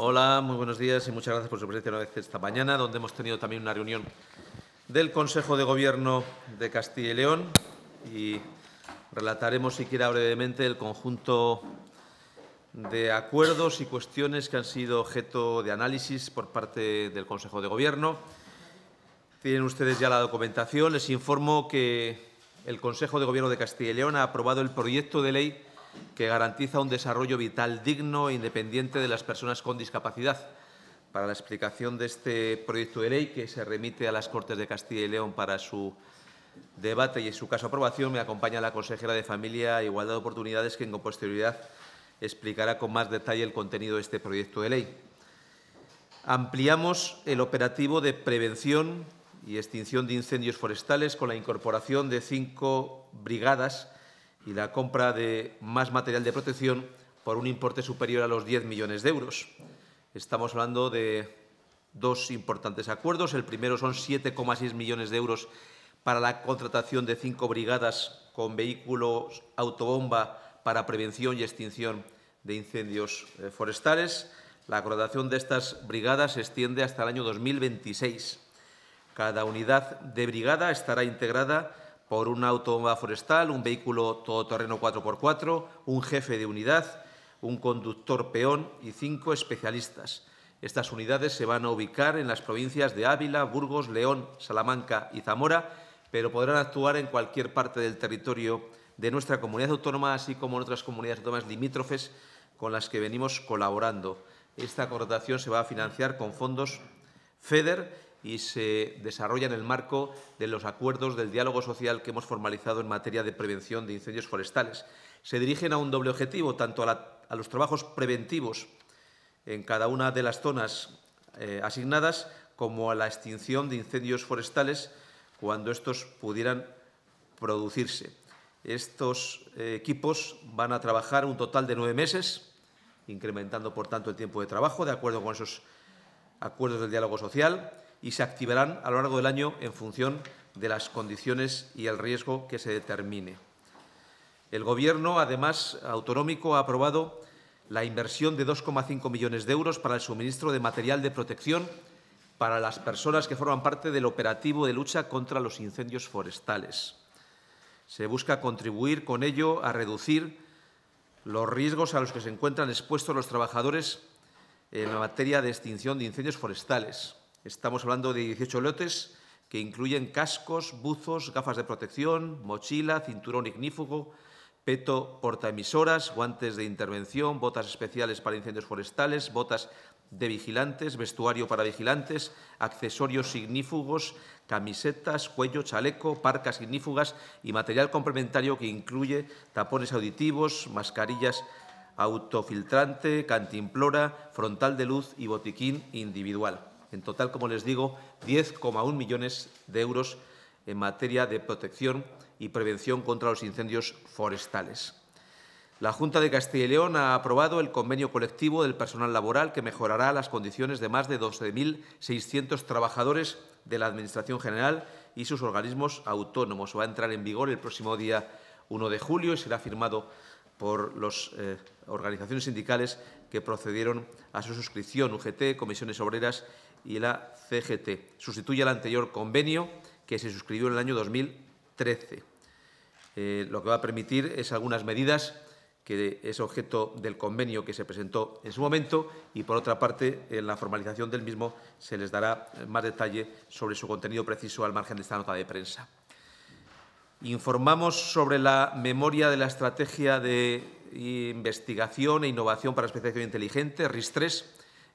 Hola, muy buenos días y muchas gracias por su presencia una vez esta mañana, donde hemos tenido también una reunión del Consejo de Gobierno de Castilla y León y relataremos siquiera brevemente el conjunto de acuerdos y cuestiones que han sido objeto de análisis por parte del Consejo de Gobierno. Tienen ustedes ya la documentación. Les informo que el Consejo de Gobierno de Castilla y León ha aprobado el proyecto de ley que garantiza un desarrollo vital digno e independiente de las personas con discapacidad. Para la explicación de este proyecto de ley, que se remite a las Cortes de Castilla y León para su debate y en su caso aprobación, me acompaña la consejera de Familia e Igualdad de Oportunidades, ...que en posterioridad explicará con más detalle el contenido de este proyecto de ley. Ampliamos el operativo de prevención y extinción de incendios forestales con la incorporación de cinco brigadas y la compra de más material de protección por un importe superior a los 10 millones de euros. Estamos hablando de dos importantes acuerdos. El primero son 7,6 millones de euros para la contratación de cinco brigadas con vehículos autobomba para prevención y extinción de incendios eh, forestales. La contratación de estas brigadas se extiende hasta el año 2026. Cada unidad de brigada estará integrada por una automóvil forestal, un vehículo todoterreno 4x4, un jefe de unidad, un conductor peón y cinco especialistas. Estas unidades se van a ubicar en las provincias de Ávila, Burgos, León, Salamanca y Zamora, pero podrán actuar en cualquier parte del territorio de nuestra comunidad autónoma, así como en otras comunidades autónomas limítrofes con las que venimos colaborando. Esta coordinación se va a financiar con fondos FEDER y se desarrolla en el marco de los acuerdos del diálogo social que hemos formalizado en materia de prevención de incendios forestales. Se dirigen a un doble objetivo, tanto a, los trabajos preventivos en cada una de las zonas eh, asignadas como a la extinción de incendios forestales cuando estos pudieran producirse. Estos eh, equipos van a trabajar un total de nueve meses, incrementando por tanto el tiempo de trabajo de acuerdo con esos acuerdos del diálogo social y se activarán a lo largo del año en función de las condiciones y el riesgo que se determine. El Gobierno, además autonómico, ha aprobado la inversión de 2,5 millones de euros para el suministro de material de protección para las personas que forman parte del operativo de lucha contra los incendios forestales. Se busca contribuir con ello a reducir los riesgos a los que se encuentran expuestos los trabajadores en la materia de extinción de incendios forestales, Estamos hablando de 18 lotes que incluyen cascos, buzos, gafas de protección, mochila, cinturón ignífugo, peto portaemisoras, guantes de intervención, botas especiales para incendios forestales, botas de vigilantes, vestuario para vigilantes, accesorios ignífugos, camisetas, cuello, chaleco, parcas ignífugas y material complementario que incluye tapones auditivos, mascarillas autofiltrante, cantimplora, frontal de luz y botiquín individual. En total, como les digo, 10,1 millones de euros en materia de protección y prevención contra los incendios forestales. La Junta de Castilla y León ha aprobado el convenio colectivo del personal laboral que mejorará las condiciones de más de 12.600 trabajadores de la Administración General y sus organismos autónomos. Va a entrar en vigor el próximo día 1 de julio y será firmado por las eh, organizaciones sindicales que procedieron a su suscripción, UGT, comisiones obreras y la CGT. Sustituye al anterior convenio que se suscribió en el año 2013. Eh, lo que va a permitir es algunas medidas que es objeto del convenio que se presentó en su momento y, por otra parte, en la formalización del mismo se les dará más detalle sobre su contenido preciso al margen de esta nota de prensa. Informamos sobre la memoria de la Estrategia de Investigación e Innovación para la Especialización Inteligente, RIS-3,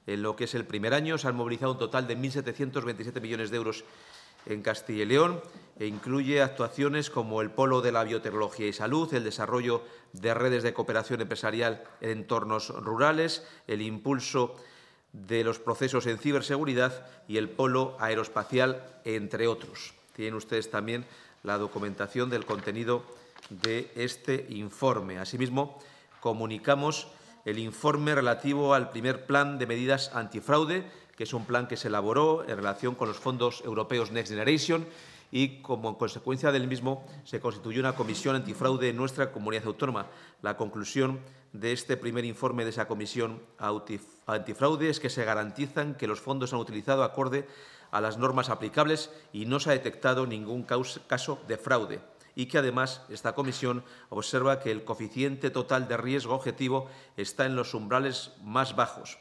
en lo que es el primer año se han movilizado un total de 1.727 millones de euros en Castilla y León e incluye actuaciones como el Polo de la Biotecnología y Salud, el desarrollo de redes de cooperación empresarial en entornos rurales, el impulso de los procesos en ciberseguridad y el Polo Aeroespacial, entre otros. Tienen ustedes también la documentación del contenido de este informe. Asimismo, comunicamos el informe relativo al primer plan de medidas antifraude, que es un plan que se elaboró en relación con los fondos europeos Next Generation y como consecuencia del mismo se constituyó una comisión antifraude en nuestra comunidad autónoma. La conclusión de este primer informe de esa comisión antifraude es que se garantizan que los fondos se han utilizado acorde a las normas aplicables y no se ha detectado ningún caso de fraude y que además esta comisión observa que el coeficiente total de riesgo objetivo está en los umbrales más bajos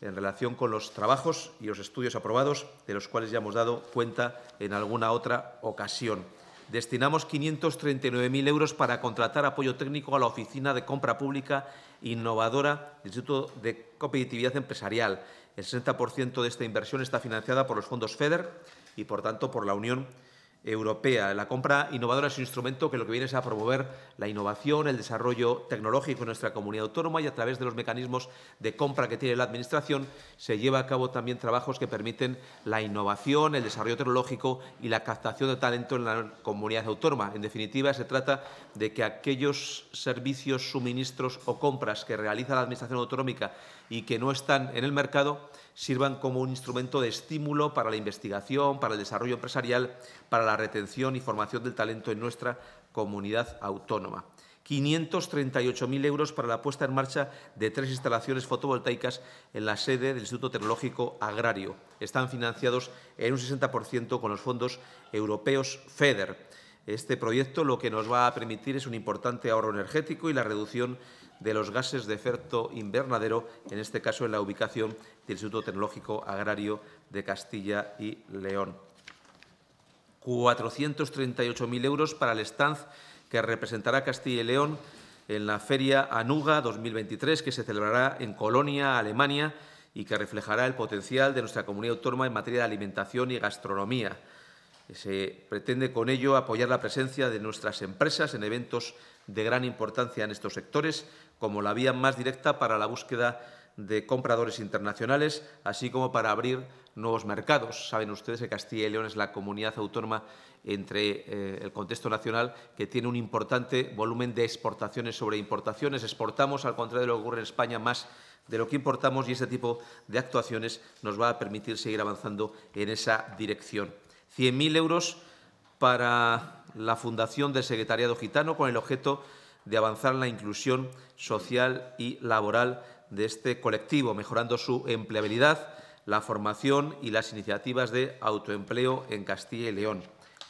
en relación con los trabajos y los estudios aprobados, de los cuales ya hemos dado cuenta en alguna otra ocasión. Destinamos 539.000 euros para contratar apoyo técnico a la Oficina de Compra Pública Innovadora del Instituto de Competitividad Empresarial. El 60% de esta inversión está financiada por los fondos FEDER y, por tanto, por la Unión Europea europea. La compra innovadora es un instrumento que lo que viene es a promover la innovación, el desarrollo tecnológico en nuestra comunidad autónoma y a través de los mecanismos de compra que tiene la Administración se lleva a cabo también trabajos que permiten la innovación, el desarrollo tecnológico y la captación de talento en la comunidad autónoma. En definitiva, se trata de que aquellos servicios, suministros o compras que realiza la Administración autonómica y que no están en el mercado, sirvan como un instrumento de estímulo para la investigación, para el desarrollo empresarial, para la retención y formación del talento en nuestra comunidad autónoma. 538.000 euros para la puesta en marcha de tres instalaciones fotovoltaicas en la sede del Instituto Tecnológico Agrario. Están financiados en un 60% con los fondos europeos FEDER. Este proyecto lo que nos va a permitir es un importante ahorro energético y la reducción de los gases de efecto invernadero, en este caso en la ubicación del Instituto Tecnológico Agrario de Castilla y León. 438.000 euros para el stand que representará Castilla y León en la Feria Anuga 2023, que se celebrará en Colonia, Alemania, y que reflejará el potencial de nuestra comunidad autónoma en materia de alimentación y gastronomía. Se pretende con ello apoyar la presencia de nuestras empresas en eventos de gran importancia en estos sectores, como la vía más directa para la búsqueda de compradores internacionales, así como para abrir nuevos mercados. Saben ustedes que Castilla y León es la comunidad autónoma entre eh, el contexto nacional que tiene un importante volumen de exportaciones sobre importaciones. Exportamos, al contrario de lo que ocurre en España, más de lo que importamos y este tipo de actuaciones nos va a permitir seguir avanzando en esa dirección. 100.000 euros para la Fundación del Secretariado Gitano con el objeto de avanzar en la inclusión social y laboral de este colectivo, mejorando su empleabilidad, la formación y las iniciativas de autoempleo en Castilla y León.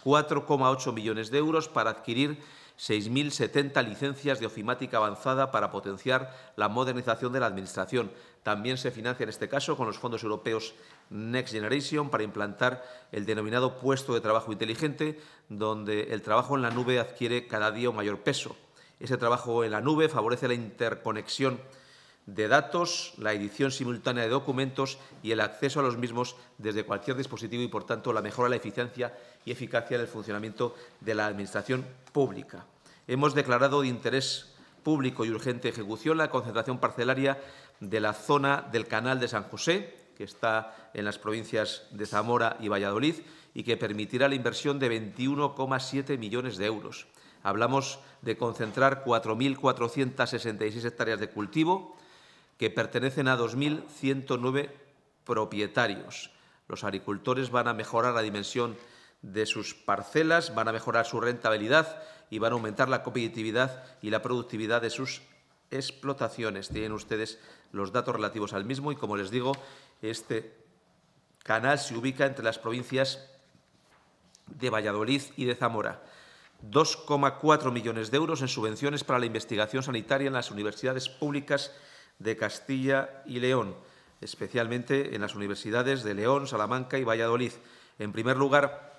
4,8 millones de euros para adquirir 6.070 licencias de ofimática avanzada para potenciar la modernización de la Administración. También se financia en este caso con los fondos europeos Next Generation para implantar el denominado puesto de trabajo inteligente, donde el trabajo en la nube adquiere cada día un mayor peso. Ese trabajo en la nube favorece la interconexión de datos, la edición simultánea de documentos y el acceso a los mismos desde cualquier dispositivo y, por tanto, la mejora de la eficiencia y eficacia del funcionamiento de la Administración pública. Hemos declarado de interés público y urgente ejecución la concentración parcelaria de la zona del Canal de San José, que está en las provincias de Zamora y Valladolid y que permitirá la inversión de 21,7 millones de euros. Hablamos de concentrar 4.466 hectáreas de cultivo que pertenecen a 2.109 propietarios. Los agricultores van a mejorar la dimensión de sus parcelas, van a mejorar su rentabilidad y van a aumentar la competitividad y la productividad de sus explotaciones. Tienen ustedes los datos relativos al mismo y, como les digo, este canal se ubica entre las provincias de Valladolid y de Zamora. 2,4 millones de euros en subvenciones para la investigación sanitaria en las universidades públicas de Castilla y León, especialmente en las universidades de León, Salamanca y Valladolid. En primer lugar,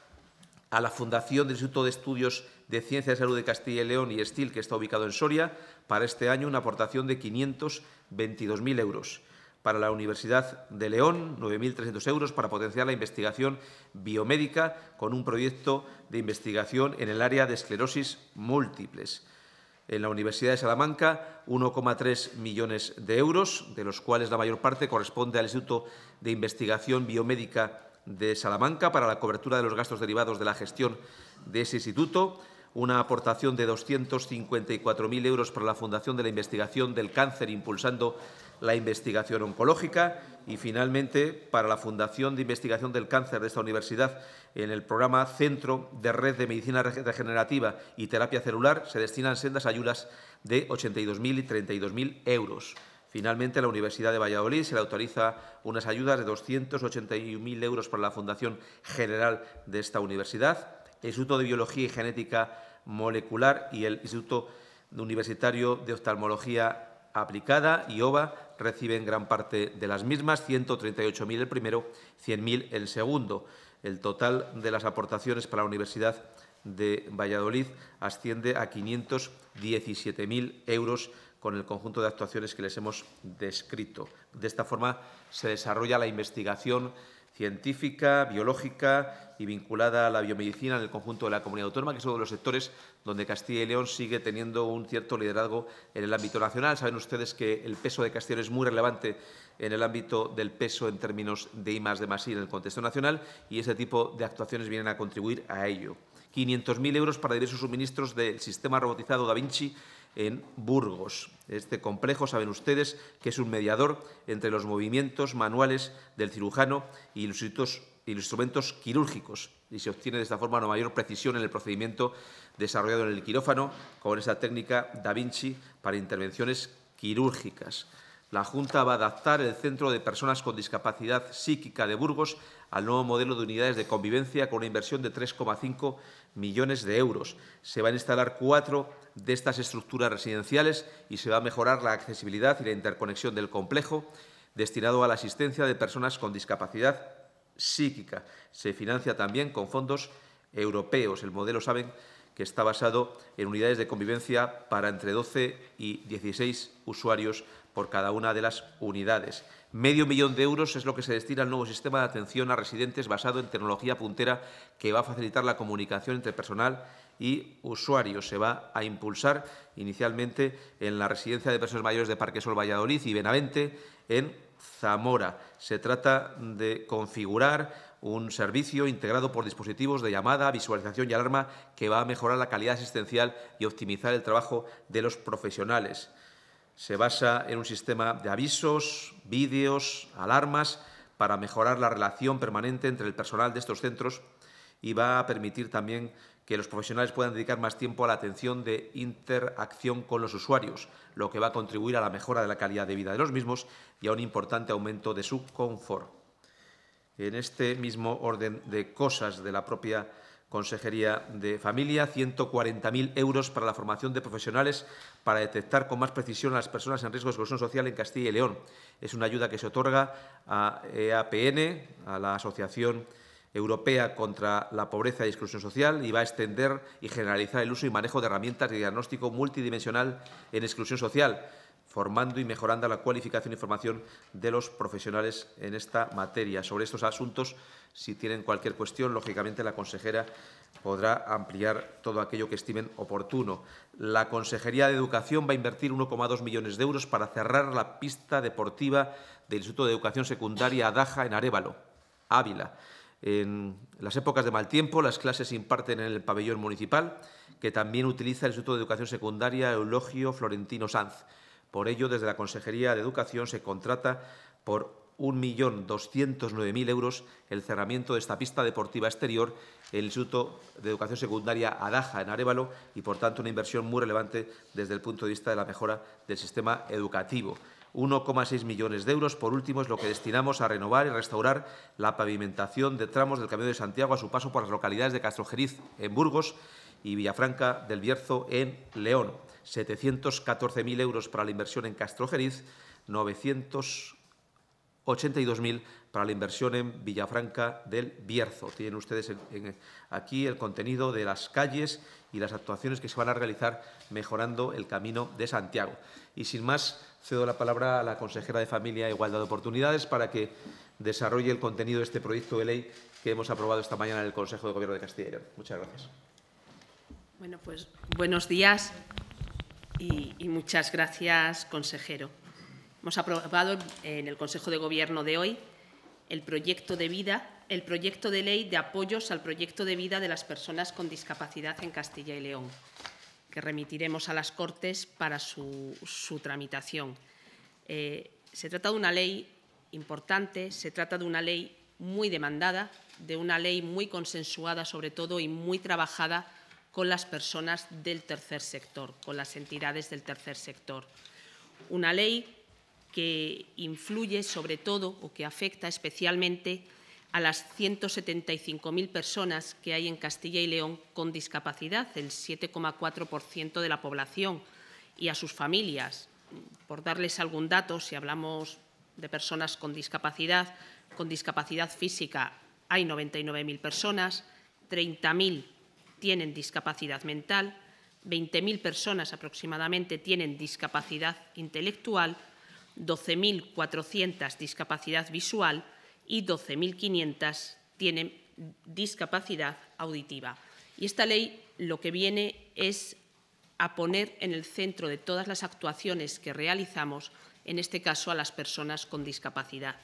a la Fundación del Instituto de Estudios de Ciencia de Salud de Castilla y León y Estil, que está ubicado en Soria, para este año una aportación de 522.000 euros para la Universidad de León, 9.300 euros para potenciar la investigación biomédica con un proyecto de investigación en el área de esclerosis múltiples. En la Universidad de Salamanca, 1,3 millones de euros, de los cuales la mayor parte corresponde al Instituto de Investigación Biomédica de Salamanca para la cobertura de los gastos derivados de la gestión de ese instituto una aportación de 254.000 euros para la Fundación de la Investigación del Cáncer, impulsando la investigación oncológica y, finalmente, para la Fundación de Investigación del Cáncer de esta universidad, en el programa Centro de Red de Medicina Regenerativa y Terapia Celular se destinan sendas ayudas de 82.000 y 32.000 euros. Finalmente, la Universidad de Valladolid se le autoriza unas ayudas de 281.000 euros para la Fundación General de esta universidad, el Instituto de Biología y Genética Molecular y el Instituto Universitario de Oftalmología aplicada y OVA reciben gran parte de las mismas, 138.000 el primero, 100.000 el segundo. El total de las aportaciones para la Universidad de Valladolid asciende a 517.000 euros con el conjunto de actuaciones que les hemos descrito. De esta forma se desarrolla la investigación científica, biológica y vinculada a la biomedicina en el conjunto de la comunidad autónoma, que es uno de los sectores donde Castilla y León sigue teniendo un cierto liderazgo en el ámbito nacional. Saben ustedes que el peso de Castilla es muy relevante en el ámbito del peso en términos de I de en el contexto nacional y ese tipo de actuaciones vienen a contribuir a ello. 500.000 euros para diversos suministros del sistema robotizado Da Vinci en Burgos. Este complejo, saben ustedes, que es un mediador entre los movimientos manuales del cirujano y los instrumentos quirúrgicos y se obtiene de esta forma una mayor precisión en el procedimiento desarrollado en el quirófano con esta técnica Da Vinci para intervenciones quirúrgicas. La Junta va a adaptar el Centro de Personas con Discapacidad Psíquica de Burgos al nuevo modelo de unidades de convivencia con una inversión de 3,5 millones de euros. Se van a instalar cuatro de estas estructuras residenciales y se va a mejorar la accesibilidad y la interconexión del complejo destinado a la asistencia de personas con discapacidad psíquica. Se financia también con fondos europeos. El modelo, saben, que está basado en unidades de convivencia para entre 12 y 16 usuarios por cada una de las unidades. Medio millón de euros es lo que se destina al nuevo sistema de atención a residentes basado en tecnología puntera que va a facilitar la comunicación entre personal y usuarios. Se va a impulsar inicialmente en la residencia de personas mayores de Parquesol Valladolid y Benavente, en Zamora. Se trata de configurar un servicio integrado por dispositivos de llamada, visualización y alarma que va a mejorar la calidad asistencial y optimizar el trabajo de los profesionales se basa en un sistema de avisos, vídeos, alarmas, para mejorar la relación permanente entre el personal de estos centros y va a permitir también que los profesionales puedan dedicar más tiempo a la atención de interacción con los usuarios, lo que va a contribuir a la mejora de la calidad de vida de los mismos y a un importante aumento de su confort. En este mismo orden de cosas de la propia Consejería de Familia, 140.000 euros para la formación de profesionales para detectar con más precisión a las personas en riesgo de exclusión social en Castilla y León. Es una ayuda que se otorga a EAPN, a la Asociación Europea contra la Pobreza y Exclusión Social, y va a extender y generalizar el uso y manejo de herramientas de diagnóstico multidimensional en exclusión social formando y mejorando la cualificación y formación de los profesionales en esta materia. Sobre estos asuntos, si tienen cualquier cuestión, lógicamente la consejera podrá ampliar todo aquello que estimen oportuno. La Consejería de Educación va a invertir 1,2 millones de euros para cerrar la pista deportiva del Instituto de Educación Secundaria Adaja en Arevalo, Ávila. En las épocas de mal tiempo, las clases se imparten en el pabellón municipal, que también utiliza el Instituto de Educación Secundaria Eulogio Florentino Sanz. Por ello, desde la Consejería de Educación se contrata por 1.209.000 euros el cerramiento de esta pista deportiva exterior en el Instituto de Educación Secundaria Adaja, en Arevalo, y por tanto una inversión muy relevante desde el punto de vista de la mejora del sistema educativo. 1,6 millones de euros, por último, es lo que destinamos a renovar y restaurar la pavimentación de tramos del Camino de Santiago a su paso por las localidades de Castrojeriz, en Burgos, y Villafranca del Bierzo, en León. 714.000 euros para la inversión en Castrojeriz, 982.000 para la inversión en Villafranca del Bierzo. Tienen ustedes aquí el contenido de las calles y las actuaciones que se van a realizar mejorando el camino de Santiago. Y sin más, cedo la palabra a la consejera de Familia e Igualdad de Oportunidades para que desarrolle el contenido de este proyecto de ley que hemos aprobado esta mañana en el Consejo de Gobierno de Castilla y León. Muchas gracias. Bueno, pues buenos días y, muchas gracias, consejero. Hemos aprobado en el Consejo de Gobierno de hoy el proyecto de vida, el proyecto de ley de apoyos al proyecto de vida de las personas con discapacidad en Castilla y León, que remitiremos a las Cortes para su, tramitación. Eh, se trata de una ley importante, se trata de una ley muy demandada, de una ley muy consensuada sobre todo y muy trabajada con las personas del tercer sector, con las entidades del tercer sector. Una ley que influye sobre todo o que afecta especialmente a las 175.000 personas que hay en Castilla y León con discapacidad, el 7,4% de la población, y a sus familias. Por darles algún dato, si hablamos de personas con discapacidad, con discapacidad física hay 99.000 personas, 30.000 tienen discapacidad mental, 20.000 personas aproximadamente tienen discapacidad intelectual, 12.400 discapacidad visual y 12.500 tienen discapacidad auditiva. Y esta ley lo que viene es a poner en el centro de todas las actuaciones que realizamos, en este caso a las personas con discapacidad.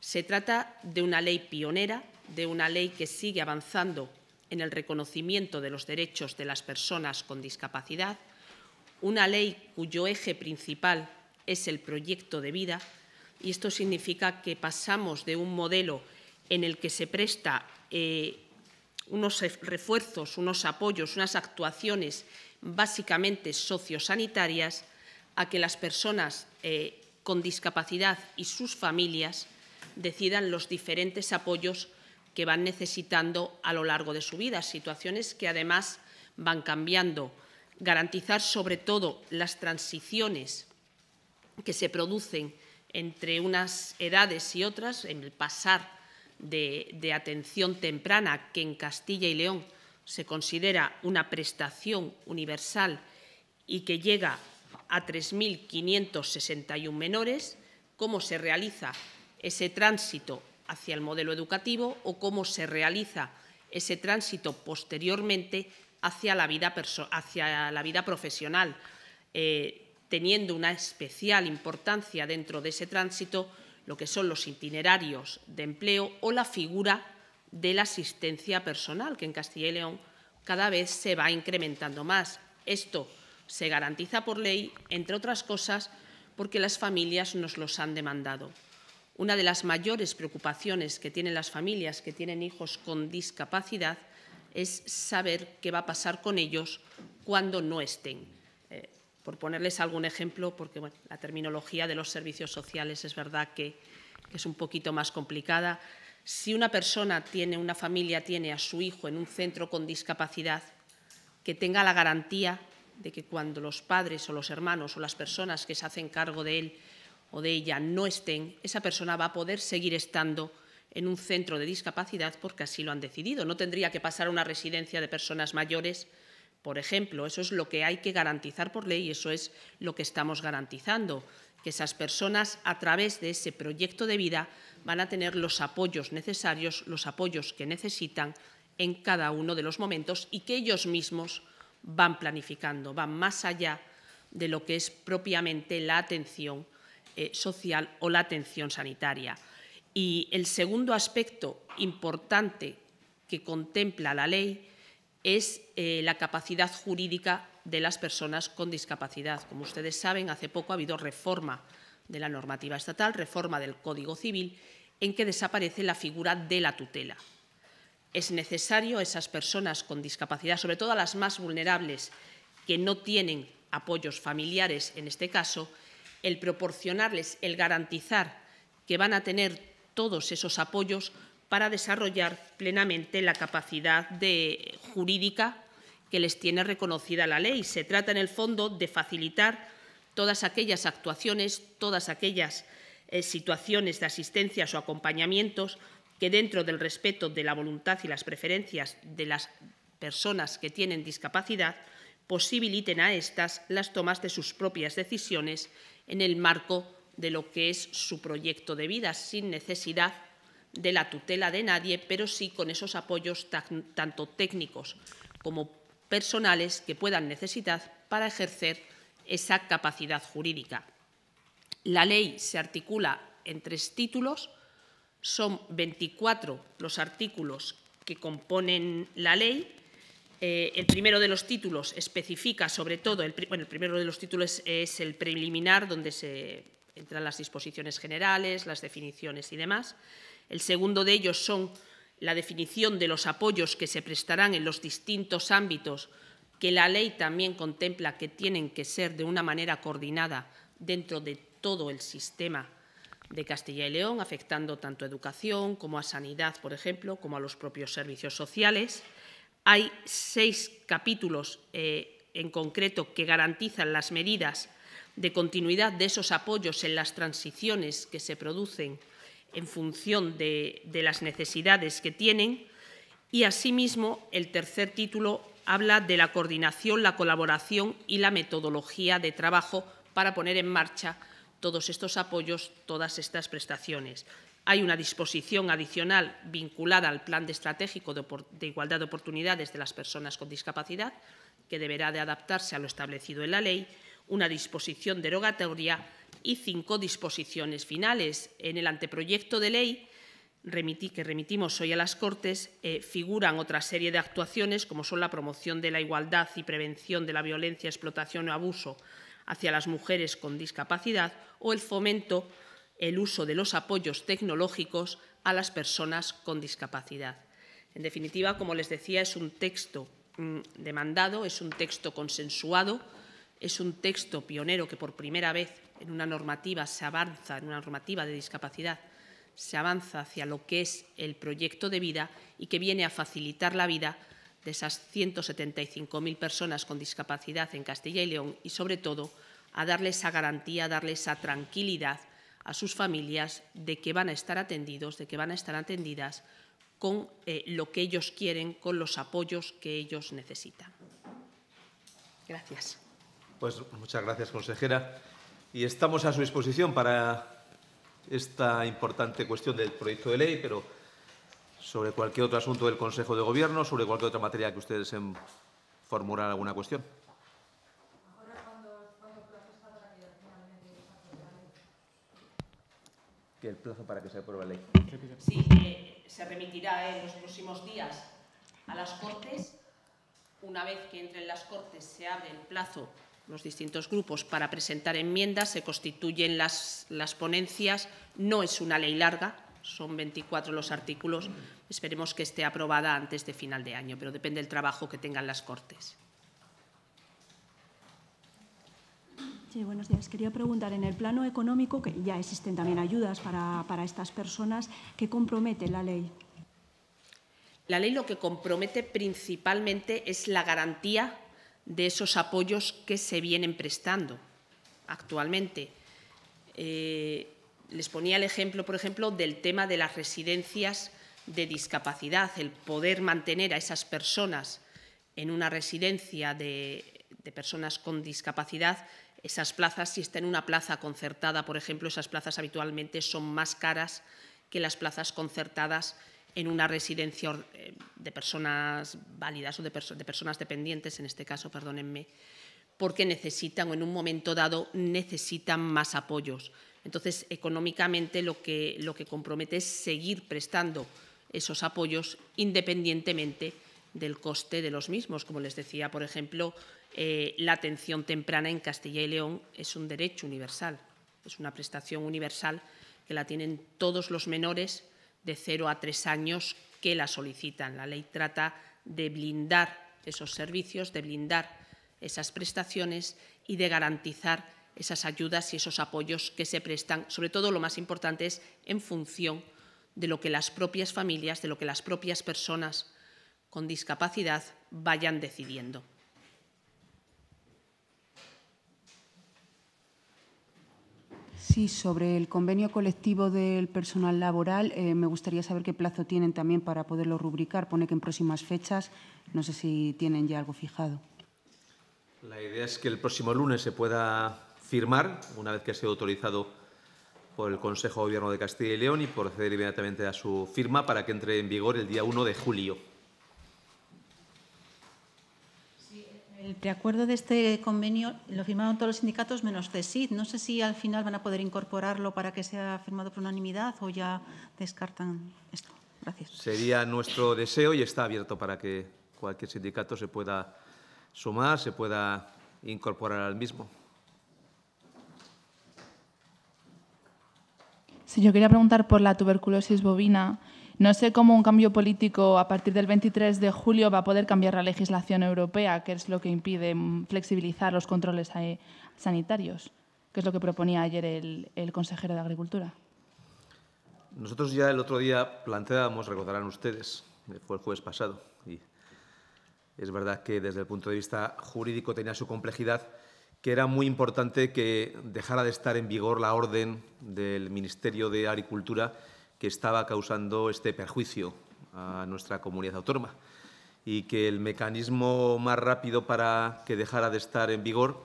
Se trata de una ley pionera, de una ley que sigue avanzando en el reconocimiento de los derechos de las personas con discapacidad, una ley cuyo eje principal es el proyecto de vida, y esto significa que pasamos de un modelo en el que se presta eh, unos e-, refuerzos, unos apoyos, unas actuaciones básicamente sociosanitarias, a que las personas eh, con discapacidad y sus familias decidan los diferentes apoyos que van necesitando a lo largo de su vida, situaciones que además van cambiando. Garantizar sobre todo las transiciones que se producen entre unas edades y otras, en el pasar de, atención temprana, que en Castilla y León se considera una prestación universal y que llega a 3.561 menores, cómo se realiza ese tránsito hacia el modelo educativo o cómo se realiza ese tránsito posteriormente hacia la vida, hacia la vida profesional, eh, teniendo una especial importancia dentro de ese tránsito lo que son los itinerarios de empleo o la figura de la asistencia personal, que en Castilla y León cada vez se va incrementando más. Esto se garantiza por ley, entre otras cosas, porque las familias nos los han demandado. Una de las mayores preocupaciones que tienen las familias que tienen hijos con discapacidad es saber qué va a pasar con ellos cuando no estén. Eh, por ponerles algún ejemplo, porque la terminología de los servicios sociales es verdad que es un poquito más complicada. Si una persona tiene, una familia tiene a su hijo en un centro con discapacidad, que tenga la garantía de que cuando los padres o los hermanos o las personas que se hacen cargo de él o de ella no estén, esa persona va a poder seguir estando en un centro de discapacidad porque así lo han decidido. No tendría que pasar a una residencia de personas mayores, por ejemplo. Eso es lo que hay que garantizar por ley y eso es lo que estamos garantizando, que esas personas a través de ese proyecto de vida van a tener los apoyos necesarios, los apoyos que necesitan en cada uno de los momentos y que ellos mismos van planificando, van más allá de lo que es propiamente la atención eh, social o la atención sanitaria. Y el segundo aspecto importante que contempla la ley es eh, la capacidad jurídica de las personas con discapacidad. Como ustedes saben, hace poco ha habido reforma de la normativa estatal, reforma del Código Civil, en que desaparece la figura de la tutela. Es necesario a esas personas con discapacidad, sobre todo las más vulnerables, que no tienen apoyos familiares en este caso, el proporcionarles, el garantizar que van a tener todos esos apoyos para desarrollar plenamente la capacidad jurídica que les tiene reconocida la ley. Se trata, en el fondo, de facilitar todas aquellas actuaciones, todas aquellas eh, situaciones de asistencias o acompañamientos que, dentro del respeto de la voluntad y las preferencias de las personas que tienen discapacidad, posibiliten a estas las tomas de sus propias decisiones en el marco de lo que es su proyecto de vida, sin necesidad de la tutela de nadie, pero sí con esos apoyos tanto técnicos como personales que puedan necesitar para ejercer esa capacidad jurídica. La ley se articula en tres títulos, son 24 los artículos que componen la ley, eh, el primero de los títulos especifica sobre todo, el, bueno, primero de los títulos es, es el preliminar, donde se entran las disposiciones generales, las definiciones y demás. El segundo de ellos son la definición de los apoyos que se prestarán en los distintos ámbitos que la ley también contempla que tienen que ser de una manera coordinada dentro de todo el sistema de Castilla y León, afectando tanto a educación como a sanidad, por ejemplo, como a los propios servicios sociales. Hay seis capítulos eh, en concreto que garantizan las medidas de continuidad de esos apoyos en las transiciones que se producen en función de las necesidades que tienen. Y, asimismo, el tercer título habla de la coordinación, la colaboración y la metodología de trabajo para poner en marcha todos estos apoyos, todas estas prestaciones. Hay una disposición adicional vinculada al Plan Estratégico de, Igualdad de Oportunidades de las Personas con Discapacidad, que deberá de adaptarse a lo establecido en la ley, una disposición derogatoria y cinco disposiciones finales. En el anteproyecto de ley que remitimos hoy a las Cortes eh, figuran otra serie de actuaciones, como son la promoción de la igualdad y prevención de la violencia, explotación o abuso hacia las mujeres con discapacidad o el fomento el uso de los apoyos tecnológicos a las personas con discapacidad. En definitiva, como les decía, es un texto mm, demandado, es un texto consensuado, es un texto pionero que por primera vez en una normativa se avanza, en una normativa de discapacidad, se avanza hacia lo que es el proyecto de vida y que viene a facilitar la vida de esas 175.000 personas con discapacidad en Castilla y León y, sobre todo, a darle esa garantía, a darle esa tranquilidad a sus familias de que van a estar atendidos, de que van a estar atendidas con eh, lo que ellos quieren, con los apoyos que ellos necesitan. Gracias. Pues muchas gracias, consejera. Y estamos a su disposición para esta importante cuestión del proyecto de ley, pero sobre cualquier otro asunto del Consejo de Gobierno, sobre cualquier otra materia que ustedes formular alguna cuestión. que el plazo para que se apruebe la ley. Sí, eh, se remitirá eh, en los próximos días a las Cortes. Una vez que entren las Cortes, se abre el plazo los distintos grupos para presentar enmiendas, se constituyen las, las ponencias. No es una ley larga, son 24 los artículos. Esperemos que esté aprobada antes de final de año, pero depende del trabajo que tengan las Cortes. buenos días. Quería preguntar, en el plano económico, que ya existen también ayudas para, estas personas, ¿qué compromete la ley? La ley lo que compromete principalmente es la garantía de esos apoyos que se vienen prestando actualmente. Eh, les ponía el ejemplo, por ejemplo, del tema de las residencias de discapacidad, el poder mantener a esas personas en una residencia de, de personas con discapacidad esas plazas, si está en una plaza concertada, por ejemplo, esas plazas habitualmente son más caras que las plazas concertadas en una residencia eh, de personas válidas o de, personas dependientes, en este caso, perdónenme, porque necesitan o en un momento dado necesitan más apoyos. Entonces, económicamente lo que, lo que compromete es seguir prestando esos apoyos independientemente del coste de los mismos. Como les decía, por ejemplo, eh, la atención temprana en Castilla y León es un derecho universal, es una prestación universal que la tienen todos los menores de 0 a 3 años que la solicitan. La ley trata de blindar esos servicios, de blindar esas prestaciones y de garantizar esas ayudas y esos apoyos que se prestan, sobre todo lo más importante es en función de lo que las propias familias, de lo que las propias personas con discapacidad vayan decidiendo. Sí, sobre el convenio colectivo del personal laboral, eh, me gustaría saber qué plazo tienen también para poderlo rubricar. Pone que en próximas fechas, no sé si tienen ya algo fijado. La idea es que el próximo lunes se pueda firmar, una vez que ha sido autorizado por el Consejo de Gobierno de Castilla y León, y proceder inmediatamente a su firma para que entre en vigor el día 1 de julio. el preacuerdo de este convenio lo firmaron todos los sindicatos menos CESID. No sé si al final van a poder incorporarlo para que sea firmado por unanimidad o ya descartan esto. Gracias. Sería nuestro deseo y está abierto para que cualquier sindicato se pueda sumar, se pueda incorporar al mismo. Sí, yo quería preguntar por la tuberculosis bovina no sé cómo un cambio político a partir del 23 de julio va a poder cambiar la legislación europea, que es lo que impide flexibilizar los controles eh, sanitarios, que es lo que proponía ayer el, consejero de Agricultura. Nosotros ya el otro día planteábamos, recordarán ustedes, eh, fue el jueves pasado, y es verdad que desde el punto de vista jurídico tenía su complejidad, que era muy importante que dejara de estar en vigor la orden del Ministerio de Agricultura que estaba causando este perjuicio a nuestra comunidad autónoma y que el mecanismo más rápido para que dejara de estar en vigor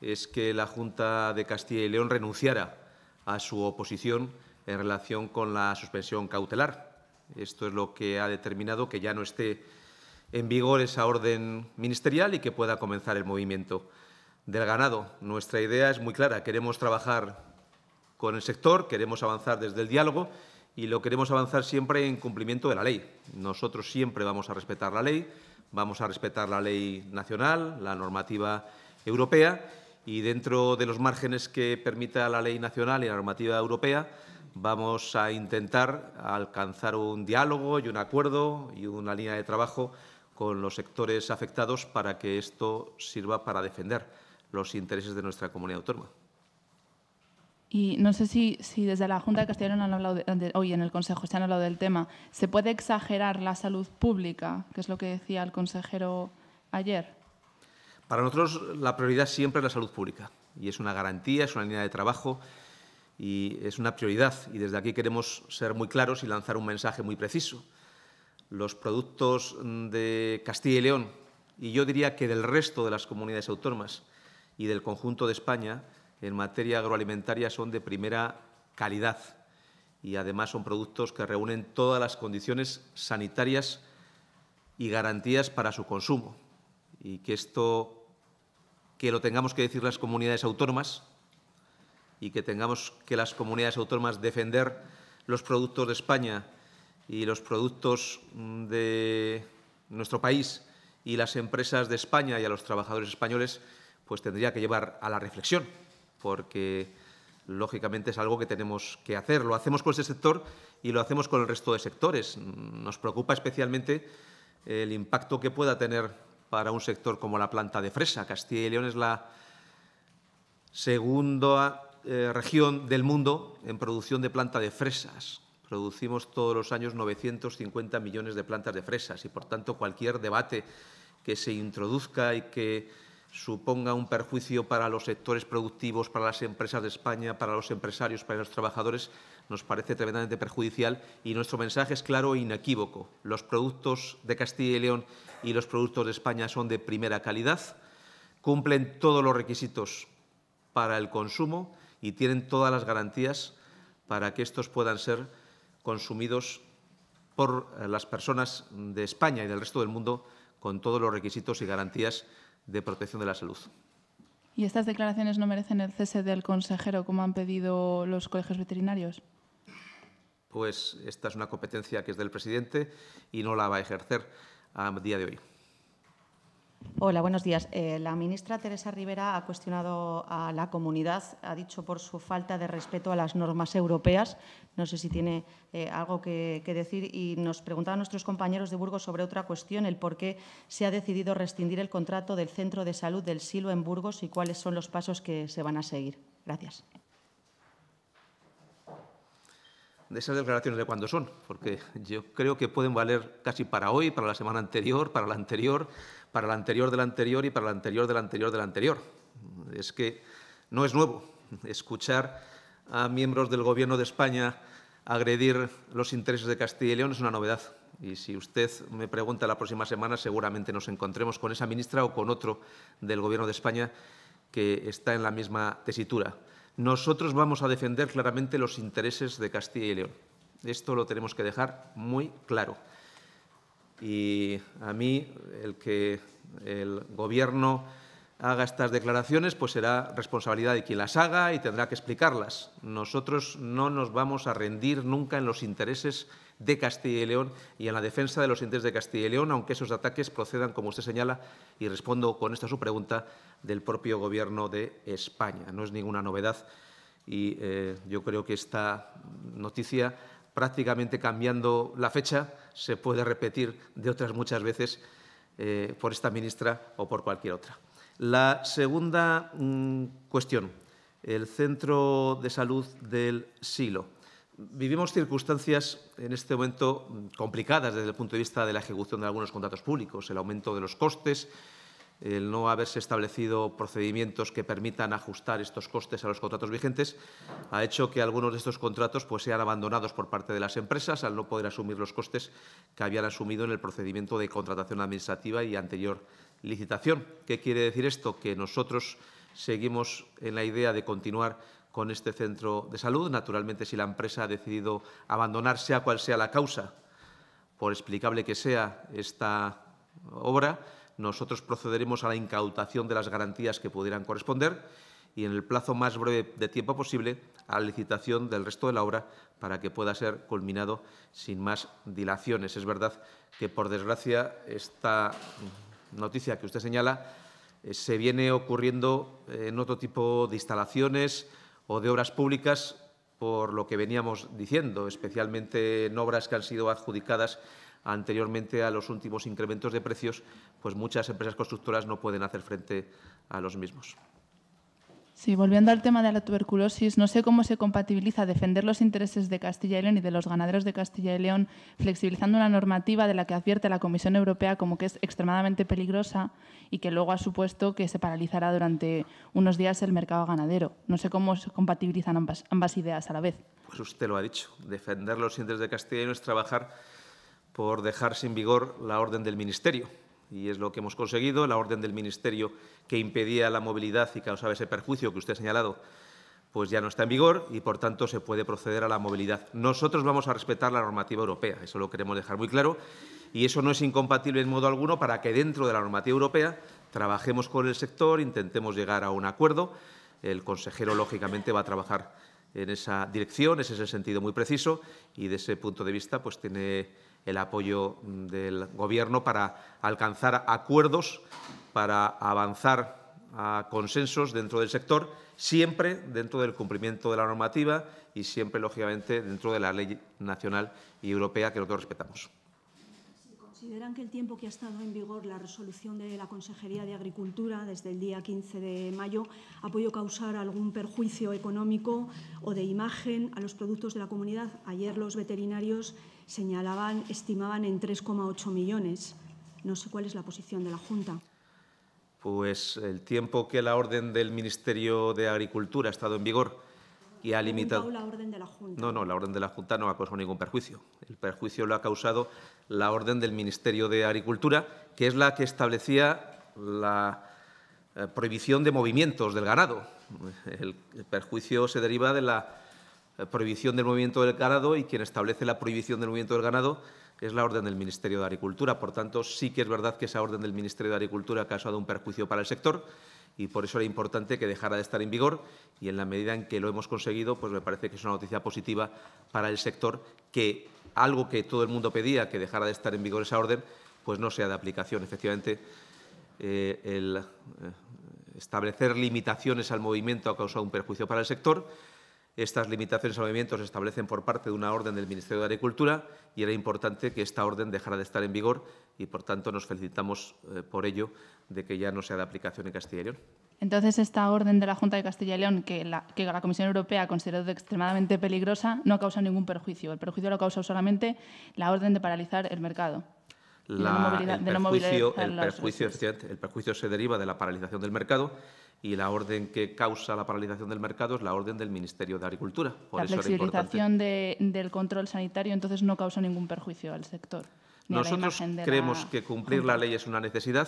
es que la Junta de Castilla y León renunciara a su oposición en relación con la suspensión cautelar. Esto es lo que ha determinado que ya no esté en vigor esa orden ministerial y que pueda comenzar el movimiento del ganado. Nuestra idea es muy clara, queremos trabajar con el sector, queremos avanzar desde el diálogo y lo queremos avanzar siempre en cumplimiento de la ley. Nosotros siempre vamos a respetar la ley, vamos a respetar la ley nacional, la normativa europea y dentro de los márgenes que permita la ley nacional y la normativa europea vamos a intentar alcanzar un diálogo y un acuerdo y una línea de trabajo con los sectores afectados para que esto sirva para defender los intereses de nuestra comunidad autónoma. Y no sé si, desde la Junta de Castellón han hablado, hoy en el Consejo se han hablado del tema. ¿Se puede exagerar la salud pública, que es lo que decía el consejero ayer? Para nosotros la prioridad siempre es la salud pública. Y es una garantía, es una línea de trabajo y es una prioridad. Y desde aquí queremos ser muy claros y lanzar un mensaje muy preciso. Los productos de Castilla y León, y yo diría que del resto de las comunidades autónomas y del conjunto de España, en materia agroalimentaria son de primera calidad y además son productos que reúnen todas las condiciones sanitarias y garantías para su consumo. Y que esto que lo tengamos que decir las comunidades autónomas y que tengamos que las comunidades autónomas defender los productos de España y los productos mm, de nuestro país y las empresas de España y a los trabajadores españoles, pues tendría que llevar a la reflexión porque lógicamente es algo que tenemos que hacer. Lo hacemos con ese sector y lo hacemos con el resto de sectores. Nos preocupa especialmente el impacto que pueda tener para un sector como la planta de fresa. Castilla y León es la segunda eh, región del mundo en producción de planta de fresas. Producimos todos los años 950 millones de plantas de fresas y, por tanto, cualquier debate que se introduzca y que suponga un perjuicio para los sectores productivos, para las empresas de España, para los empresarios, para los trabajadores, nos parece tremendamente perjudicial y nuestro mensaje es claro e inequívoco. Los productos de Castilla y León y los productos de España son de primera calidad, cumplen todos los requisitos para el consumo y tienen todas las garantías para que estos puedan ser consumidos por eh, las personas de España y del resto del mundo con todos los requisitos y garantías de protección de la salud. ¿Y estas declaraciones no merecen el cese del consejero, como han pedido los colegios veterinarios? Pues esta es una competencia que es del presidente y no la va a ejercer a día de hoy. Hola, buenos días. Eh, la ministra Teresa Rivera ha cuestionado a la comunidad, ha dicho por su falta de respeto a las normas europeas. No sé si tiene eh, algo que, que, decir. Y nos preguntaban nuestros compañeros de Burgos sobre otra cuestión, el por qué se ha decidido rescindir el contrato del Centro de Salud del Silo en Burgos y cuáles son los pasos que se van a seguir. Gracias. de esas declaraciones de cuándo son, porque yo creo que pueden valer casi para hoy, para la semana anterior, para la anterior para la anterior de del anterior y para la anterior del anterior del anterior. Es que no es nuevo escuchar a miembros del Gobierno de España agredir los intereses de Castilla y León es una novedad. Y si usted me pregunta la próxima semana, seguramente nos encontremos con esa ministra o con otro del Gobierno de España que está en la misma tesitura. Nosotros vamos a defender claramente los intereses de Castilla y León. Esto lo tenemos que dejar muy claro. Y a mí, el que el Gobierno haga estas declaraciones, pues será responsabilidad de quien las haga y tendrá que explicarlas. Nosotros no nos vamos a rendir nunca en los intereses de Castilla y León y en la defensa de los intereses de Castilla y León, aunque esos ataques procedan, como usted señala, y respondo con esta su pregunta, del propio Gobierno de España. No es ninguna novedad y eh, yo creo que esta noticia prácticamente cambiando la fecha, se puede repetir de otras muchas veces eh, por esta ministra o por cualquier otra. La segunda mm, cuestión, el centro de salud del silo. Vivimos circunstancias en este momento mm, complicadas desde el punto de vista de la ejecución de algunos contratos públicos, el aumento de los costes, el no haberse establecido procedimientos que permitan ajustar estos costes a los contratos vigentes ha hecho que algunos de estos contratos pues, sean abandonados por parte de las empresas al no poder asumir los costes que habían asumido en el procedimiento de contratación administrativa y anterior licitación. ¿Qué quiere decir esto? Que nosotros seguimos en la idea de continuar con este centro de salud. Naturalmente, si la empresa ha decidido abandonar, sea cual sea la causa, por explicable que sea esta obra, nosotros procederemos a la incautación de las garantías que pudieran corresponder y en el plazo más breve de tiempo posible a la licitación del resto de la obra para que pueda ser culminado sin más dilaciones. Es verdad que, por desgracia, esta noticia que usted señala eh, se viene ocurriendo en otro tipo de instalaciones o de obras públicas por lo que veníamos diciendo, especialmente en obras que han sido adjudicadas anteriormente a los últimos incrementos de precios, pues muchas empresas constructoras no pueden hacer frente a los mismos. Sí, volviendo al tema de la tuberculosis, no sé cómo se compatibiliza defender los intereses de Castilla y León y de los ganaderos de Castilla y León, flexibilizando una normativa de la que advierte la Comisión Europea como que es extremadamente peligrosa y que luego ha supuesto que se paralizará durante unos días el mercado ganadero. No sé cómo se compatibilizan ambas, ambas ideas a la vez. Pues usted lo ha dicho, defender los intereses de Castilla y León es trabajar por dejar sin vigor la orden del Ministerio. Y es lo que hemos conseguido, la orden del Ministerio que impedía la movilidad y causaba ese perjuicio que usted ha señalado, pues ya no está en vigor y, por tanto, se puede proceder a la movilidad. Nosotros vamos a respetar la normativa europea, eso lo queremos dejar muy claro, y eso no es incompatible en modo alguno para que dentro de la normativa europea trabajemos con el sector, intentemos llegar a un acuerdo. El consejero, lógicamente, va a trabajar en esa dirección, ese es el sentido muy preciso, y de ese punto de vista, pues tiene el apoyo mm, del Gobierno para alcanzar acuerdos, para avanzar a consensos dentro del sector, siempre dentro del cumplimiento de la normativa y siempre, lógicamente, dentro de la ley nacional y europea que nosotros respetamos. ¿Consideran que el tiempo que ha estado en vigor la resolución de la Consejería de Agricultura desde el día 15 de mayo ha podido causar algún perjuicio económico o de imagen a los productos de la comunidad? Ayer los veterinarios señalaban, estimaban en 3,8 millones. No sé cuál es la posición de la Junta. Pues el tiempo que la orden del Ministerio de Agricultura ha estado en vigor la orden de la Junta? No, no, la orden de la Junta no ha causado ningún perjuicio. El perjuicio lo ha causado la orden del Ministerio de Agricultura, que es la que establecía la eh, prohibición de movimientos del ganado. El, perjuicio se deriva de la eh, prohibición del movimiento del ganado y quien establece la prohibición del movimiento del ganado es la orden del Ministerio de Agricultura. Por tanto, sí que es verdad que esa orden del Ministerio de Agricultura ha causado un perjuicio para el sector y por eso era importante que dejara de estar en vigor y en la medida en que lo hemos conseguido, pues me parece que es una noticia positiva para el sector que algo que todo el mundo pedía, que dejara de estar en vigor esa orden, pues no sea de aplicación. Efectivamente, eh, el eh, establecer limitaciones al movimiento ha causado un perjuicio para el sector estas limitaciones al movimiento se establecen por parte de una orden del Ministerio de Agricultura y era importante que esta orden dejara de estar en vigor y, por tanto, nos felicitamos eh, por ello de que ya no sea de aplicación en Castilla y León. Entonces, esta orden de la Junta de Castilla y León, que la, que Comisión Europea ha considerado extremadamente peligrosa, no causa ningún perjuicio. El perjuicio lo causa solamente la orden de paralizar el mercado el, perjuicio, el, perjuicio, el perjuicio se deriva de la paralización del mercado y la orden que causa la paralización del mercado es la orden del Ministerio de Agricultura. la flexibilización del control sanitario entonces no causa ningún perjuicio al sector. nosotros creemos que cumplir la ley es una necesidad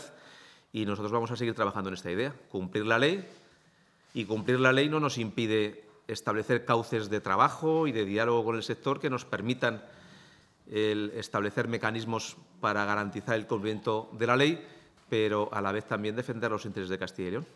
y nosotros vamos a seguir trabajando en esta idea. Cumplir la ley y cumplir la ley no nos impide establecer cauces de trabajo y de diálogo con el sector que nos permitan el establecer mecanismos para garantizar el cumplimiento de la ley, pero a la vez también defender los intereses de Castilla y León.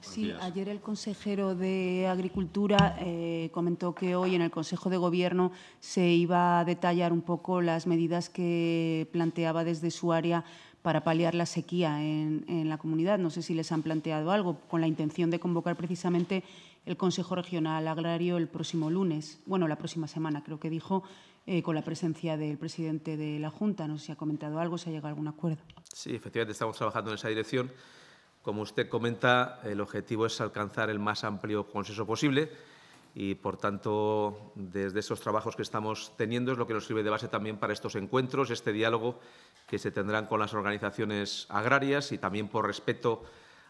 Sí, ayer el consejero de Agricultura eh, comentó que hoy en el Consejo de Gobierno se iba a detallar un poco las medidas que planteaba desde su área para paliar la sequía en la comunidad. No sé si les han planteado algo con la intención de convocar precisamente el Consejo Regional Agrario el próximo lunes, bueno, la próxima semana creo que dijo, eh, con la presencia del presidente de la Junta. No sé si ha comentado algo, si ha llegado a algún acuerdo. Sí, efectivamente estamos trabajando en esa dirección. Como usted comenta, el objetivo es alcanzar el más amplio consenso posible y, por tanto, desde esos trabajos que estamos teniendo es lo que nos sirve de base también para estos encuentros, este diálogo que se tendrán con las organizaciones agrarias y también por respeto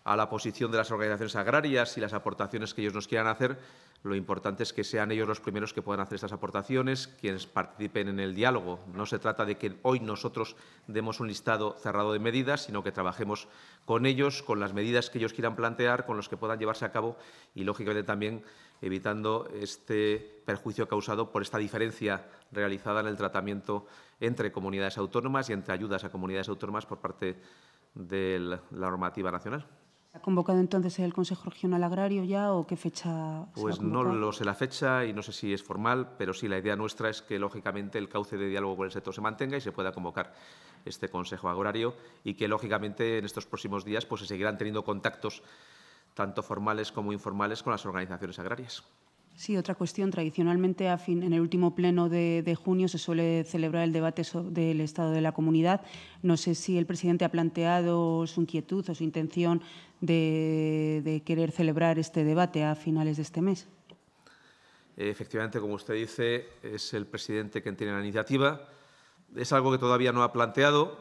a la posición de las organizaciones agrarias y las aportaciones que ellos nos quieran hacer, lo importante es que sean ellos los primeros que puedan hacer estas aportaciones, quienes participen en el diálogo. No se trata de que hoy nosotros demos un listado cerrado de medidas, sino que trabajemos con ellos, con las medidas que ellos quieran plantear, con los que puedan llevarse a cabo y, lógicamente, también evitando este perjuicio causado por esta diferencia realizada en el tratamiento entre comunidades autónomas y entre ayudas a comunidades autónomas por parte de la normativa nacional. ¿Ha convocado entonces el Consejo Regional Agrario ya o qué fecha? Pues no lo sé la fecha y no sé si es formal, pero sí la idea nuestra es que lógicamente el cauce de diálogo con el sector se mantenga y se pueda convocar este Consejo Agrario y que lógicamente en estos próximos días pues se seguirán teniendo contactos tanto formales como informales con las organizaciones agrarias. Sí, otra cuestión. Tradicionalmente, en el último pleno de, junio se suele celebrar el debate del estado de la comunidad. No sé si el presidente ha planteado su inquietud o su intención de querer celebrar este debate a finales de este mes. Efectivamente, como usted dice, es el presidente quien tiene la iniciativa. Es algo que todavía no ha planteado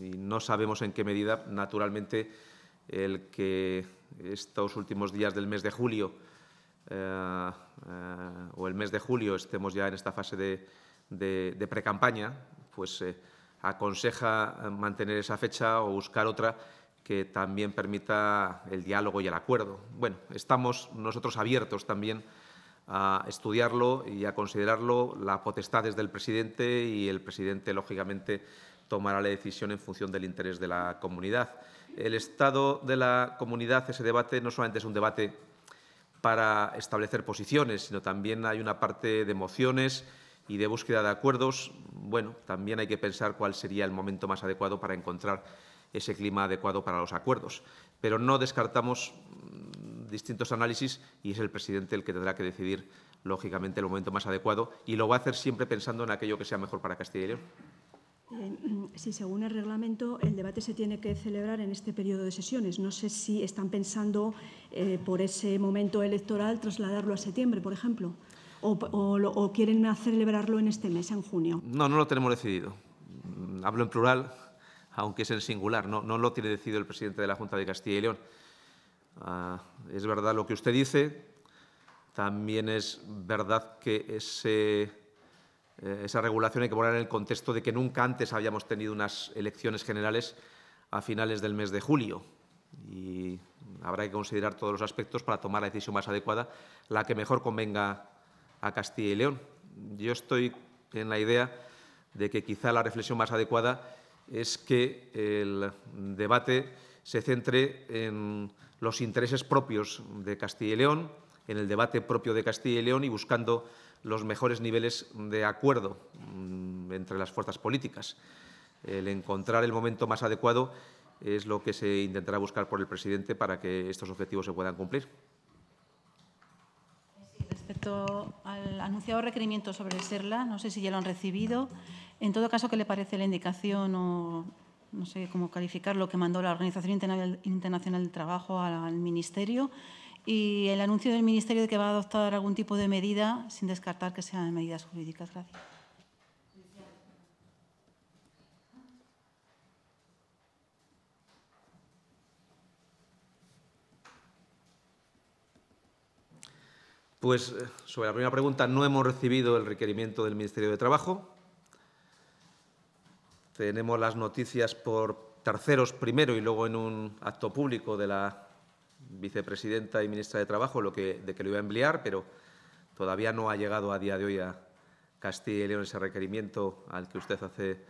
y no sabemos en qué medida, naturalmente, el que estos últimos días del mes de julio eh, eh, o el mes de julio estemos ya en esta fase de, precampaña, pues eh, aconseja mantener esa fecha o buscar otra que también permita el diálogo y el acuerdo. Bueno, estamos nosotros abiertos también a estudiarlo y a considerarlo. La potestad es del presidente y el presidente, lógicamente, tomará la decisión en función del interés de la comunidad. El estado de la comunidad, ese debate, no solamente es un debate para establecer posiciones, sino también hay una parte de mociones y de búsqueda de acuerdos. Bueno, también hay que pensar cuál sería el momento más adecuado para encontrar ese clima adecuado para los acuerdos. Pero no descartamos mm, distintos análisis y es el presidente el que tendrá que decidir, lógicamente, el momento más adecuado y lo va a hacer siempre pensando en aquello que sea mejor para Castilla y León. Eh, sí, si según el reglamento el debate se tiene que celebrar en este periodo de sesiones. No sé si están pensando eh, por ese momento electoral trasladarlo a septiembre, por ejemplo, o, quieren celebrarlo en este mes, en junio. No, no lo tenemos decidido. Mm, hablo en plural, aunque es en singular. No, no lo tiene decidido el presidente de la Junta de Castilla y León. Ah, es verdad lo que usted dice. También es verdad que ese eh, esa regulación hay que poner en el contexto de que nunca antes habíamos tenido unas elecciones generales a finales del mes de julio. Y habrá que considerar todos los aspectos para tomar la decisión más adecuada, la que mejor convenga a Castilla y León. Yo estoy en la idea de que quizá la reflexión más adecuada es que el debate se centre en los intereses propios de Castilla y León, en el debate propio de Castilla y León y buscando los mejores niveles de acuerdo mm, entre las fuerzas políticas. El encontrar el momento más adecuado es lo que se intentará buscar por el presidente para que estos objetivos se puedan cumplir. respecto al anunciado requerimiento sobre SERLA, no sé si ya lo han recibido. En todo caso, ¿qué le parece la indicación o no sé cómo calificar lo que mandó la Organización Internacional del Trabajo al Ministerio? y el anuncio del Ministerio de que va a adoptar algún tipo de medida, sin descartar que sean medidas jurídicas. Gracias. Pues eh, sobre la primera pregunta, no hemos recibido el requerimiento del Ministerio de Trabajo. Tenemos las noticias por terceros primero y luego en un acto público de la vicepresidenta y ministra de Trabajo lo que, de que lo iba a enviar, pero todavía no ha llegado a día de hoy a Castilla y León ese requerimiento al que usted hace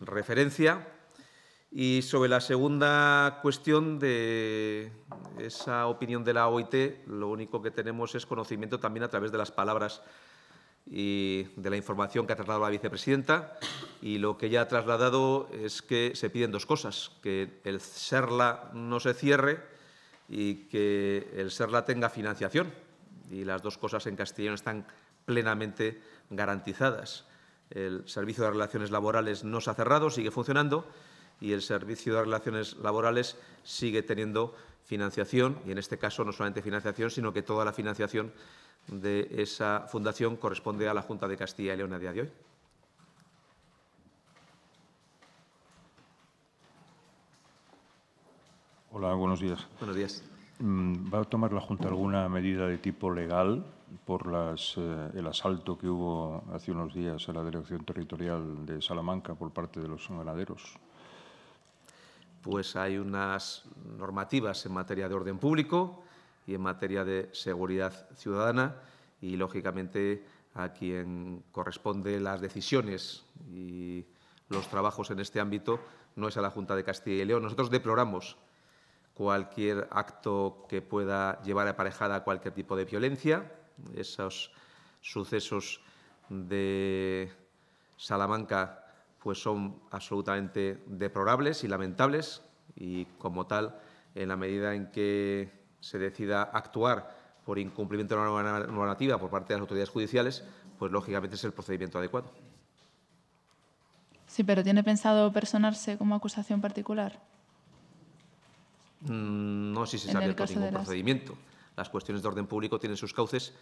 referencia. Y sobre la segunda cuestión de esa opinión de la OIT, lo único que tenemos es conocimiento también a través de las palabras y de la información que ha trasladado la vicepresidenta. Y lo que ella ha trasladado es que se piden dos cosas, que el SERLA no se cierre y que el SERLA tenga financiación. Y las dos cosas en no están plenamente garantizadas. El Servicio de Relaciones Laborales no se ha cerrado, sigue funcionando y el Servicio de Relaciones Laborales sigue teniendo financiación y, en este caso, no solamente financiación, sino que toda la financiación de esa fundación corresponde a la Junta de Castilla y León a día de hoy. Hola, buenos días. Buenos días. Mm, ¿Va a tomar la Junta alguna medida de tipo legal por las, eh, el asalto que hubo hace unos días a la Dirección Territorial de Salamanca por parte de los ganaderos? Pues hay unas normativas en materia de orden público y en materia de seguridad ciudadana y, lógicamente, a quien corresponde las decisiones y los trabajos en este ámbito no es a la Junta de Castilla y León. Nosotros deploramos cualquier acto que pueda llevar aparejada cualquier tipo de violencia. Esos sucesos de Salamanca pues son absolutamente deplorables y lamentables y como tal, en la medida en que se decida actuar por incumplimiento de la normativa por parte de las autoridades judiciales, pues lógicamente es el procedimiento adecuado. Sí, pero ¿tiene pensado personarse como acusación particular? Mm, no sé si se sabe abierto ningún procedimiento. las cuestiones de orden público tienen sus cauces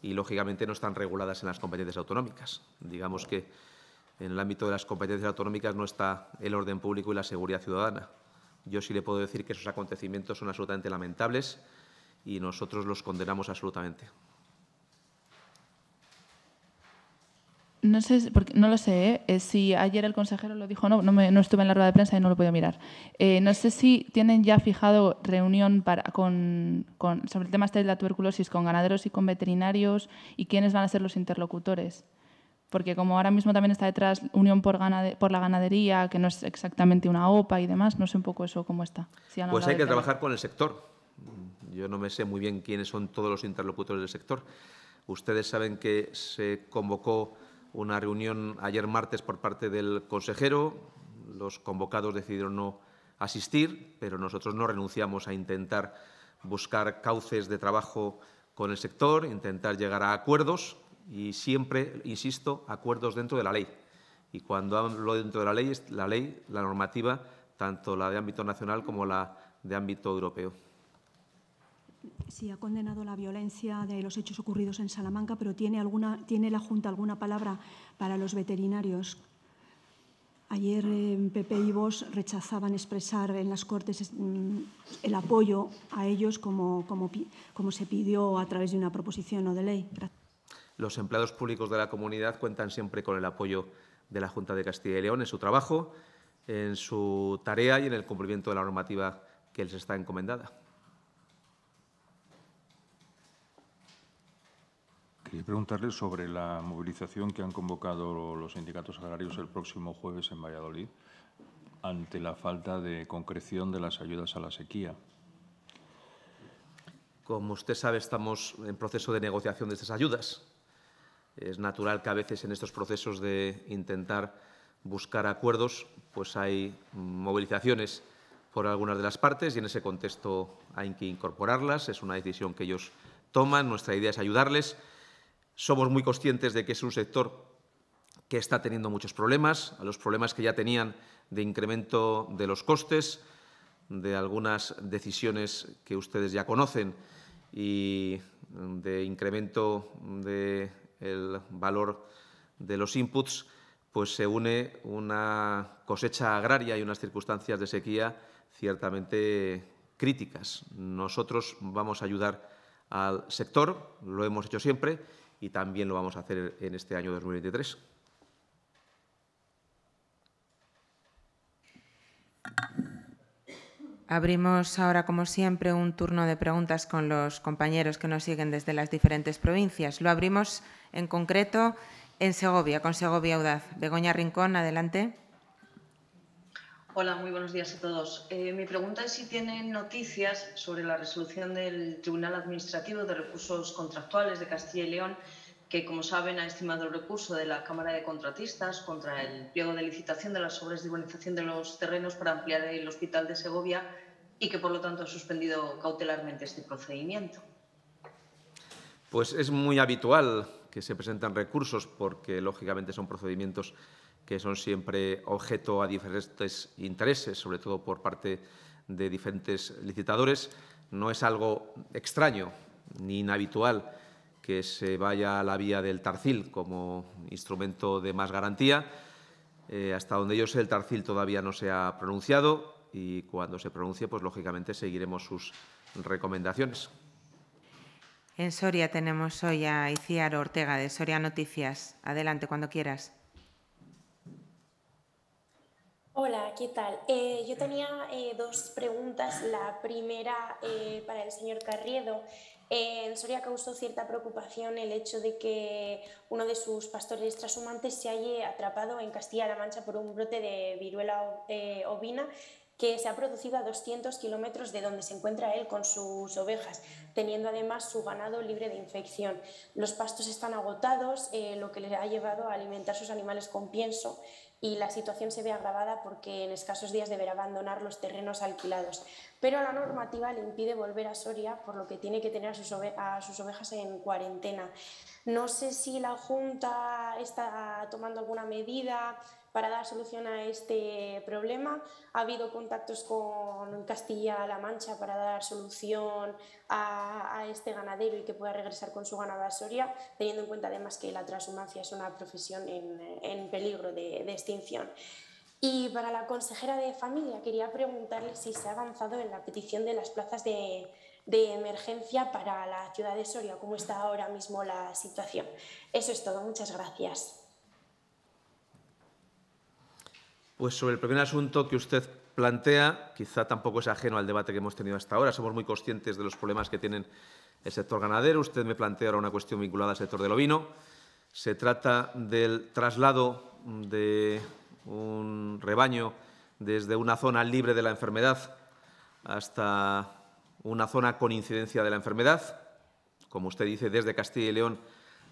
y, lógicamente, no están reguladas en las competencias autonómicas. Digamos que en el ámbito de las competencias autonómicas no está el orden público y la seguridad ciudadana. Yo sí le puedo decir que esos acontecimientos son absolutamente lamentables y nosotros los condenamos absolutamente. No sé, porque, no lo sé, ¿eh? Eh, si ayer el consejero lo dijo, no, no, no, estuve en la rueda de prensa y no lo puedo mirar. Eh, no sé si tienen ya fijado reunión para, sobre el tema este de la tuberculosis con ganaderos y con veterinarios y quiénes van a ser los interlocutores. Porque como ahora mismo también está detrás Unión por, por la Ganadería, que no es exactamente una OPA y demás, no sé un poco eso cómo está. pues hay que trabajar con el sector. Yo no me sé muy bien quiénes son todos los interlocutores del sector. Ustedes saben que se convocó una reunión ayer martes por parte del consejero. Los convocados decidieron no asistir, pero nosotros no renunciamos a intentar buscar cauces de trabajo con el sector, intentar llegar a acuerdos y siempre, insisto, acuerdos dentro de la ley. Y cuando hablo dentro de la ley, es la ley, la normativa, tanto la de ámbito nacional como la de ámbito europeo. Sí, ha condenado la violencia de los hechos ocurridos en Salamanca, pero ¿tiene, alguna, ¿tiene la Junta alguna palabra para los veterinarios? Ayer eh, pepe PP y Vos rechazaban expresar en las Cortes mm, el apoyo a ellos como, como, como se pidió a través de una proposición o de ley. Los empleados públicos de la comunidad cuentan siempre con el apoyo de la Junta de Castilla y León en su trabajo, en su tarea y en el cumplimiento de la normativa que les está encomendada. Quería preguntarle sobre la movilización que han convocado los sindicatos agrarios el próximo jueves en Valladolid ante la falta de concreción de las ayudas a la sequía. Como usted sabe, estamos en proceso de negociación de estas ayudas. Es natural que a veces en estos procesos de intentar buscar acuerdos, pues hay movilizaciones por algunas de las partes y en ese contexto hay que incorporarlas. Es una decisión que ellos toman. Nuestra idea es ayudarles somos muy conscientes de que es un sector que está teniendo muchos problemas, a los problemas que ya tenían de incremento de los costes, de algunas decisiones que ustedes ya conocen y de incremento del valor de los inputs, pues se une una cosecha agraria y unas circunstancias de sequía ciertamente críticas. Nosotros vamos a ayudar al sector, lo hemos hecho siempre, y también lo vamos a hacer en este año 2023. Abrimos ahora, como siempre, un turno de preguntas con los compañeros que nos siguen desde las diferentes provincias. Lo abrimos en concreto en Segovia, con Segovia Audaz. Begoña Rincón, adelante. Hola, muy buenos días a todos. Eh, mi pregunta es si tienen noticias sobre la resolución del Tribunal Administrativo de Recursos Contractuales de Castilla y León, que, como saben, ha estimado el recurso de la Cámara de Contratistas contra el pliego de licitación de las obras de urbanización de los terrenos para ampliar el Hospital de Segovia y que, por lo tanto, ha suspendido cautelarmente este procedimiento. Pues es muy habitual que se presentan recursos porque, lógicamente, son procedimientos que son siempre objeto a diferentes intereses, sobre todo por parte de diferentes licitadores. No es algo extraño ni inhabitual que se vaya a la vía del Tarcil como instrumento de más garantía. Eh, hasta donde yo sé, el Tarcil todavía no se ha pronunciado y cuando se pronuncie, pues lógicamente seguiremos sus recomendaciones. En Soria tenemos hoy a Iciar Ortega de Soria Noticias. Adelante cuando quieras. Hola, ¿qué tal? Eh, yo tenía eh, dos preguntas. La primera eh, para el señor Carriedo. en Soria causó cierta preocupación el hecho de que uno de sus pastores trashumantes se haya atrapado en Castilla-La Mancha por un brote de viruela ovina que se ha producido a 200 kilómetros de donde se encuentra él con sus ovejas, teniendo además su ganado libre de infección. Los pastos están agotados, lo que le ha llevado a alimentar sus animales con pienso y la situación se ve agravada porque en escasos días deberá abandonar los terrenos alquilados. Pero la normativa le impide volver a Soria, por lo que tiene que tener a sus, ovejas en cuarentena. No sé si la Junta está tomando alguna medida para dar solución a este problema. Ha habido contactos con Castilla-La Mancha para dar solución a, este ganadero y que pueda regresar con su ganado a Soria, teniendo en cuenta además que la transhumancia es una profesión en, peligro de, extinción. Y para la consejera de familia quería preguntarle si se ha avanzado en la petición de las plazas de, de, emergencia para la ciudad de Soria, cómo está ahora mismo la situación. Eso es todo, muchas gracias. Pues sobre el primer asunto que usted plantea, quizá tampoco es ajeno al debate que hemos tenido hasta ahora. Somos muy conscientes de los problemas que tiene el sector ganadero. Usted me plantea ahora una cuestión vinculada al sector del ovino. Se trata del traslado de un rebaño desde una zona libre de la enfermedad hasta una zona con incidencia de la enfermedad, como usted dice, desde Castilla y León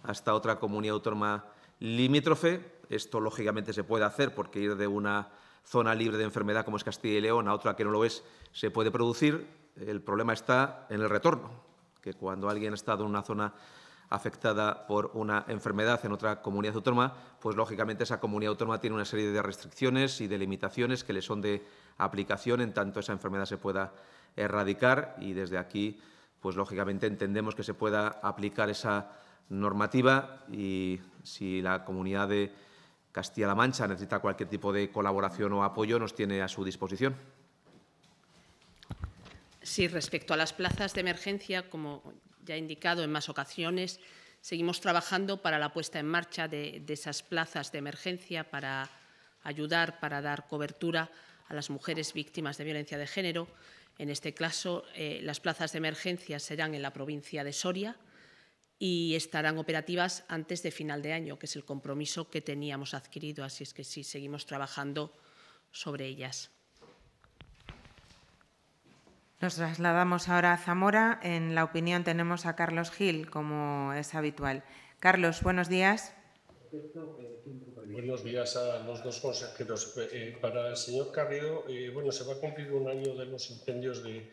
hasta otra comunidad autónoma limítrofe. Esto lógicamente se puede hacer porque ir de una zona libre de enfermedad como es Castilla y León a otra que no lo es se puede producir. El problema está en el retorno, que cuando alguien ha estado en una zona afectada por una enfermedad en otra comunidad autónoma, pues lógicamente esa comunidad autónoma tiene una serie de restricciones y de limitaciones que le son de aplicación en tanto esa enfermedad se pueda erradicar y desde aquí pues lógicamente entendemos que se pueda aplicar esa normativa y si la comunidad de Castilla-La Mancha necesita cualquier tipo de colaboración o apoyo, nos tiene a su disposición. Sí, respecto a las plazas de emergencia, como ya he indicado en más ocasiones, seguimos trabajando para la puesta en marcha de, esas plazas de emergencia para ayudar, para dar cobertura a las mujeres víctimas de violencia de género. En este caso, eh, las plazas de emergencia serán en la provincia de Soria, y estarán operativas antes de final de año, que es el compromiso que teníamos adquirido. Así es que sí, seguimos trabajando sobre ellas. Nos trasladamos ahora a Zamora. En la opinión tenemos a Carlos Gil, como es habitual. Carlos, buenos días. Buenos días a los dos consejeros. Eh, para el señor Carrido, eh, bueno, se va a cumplir un año de los incendios de,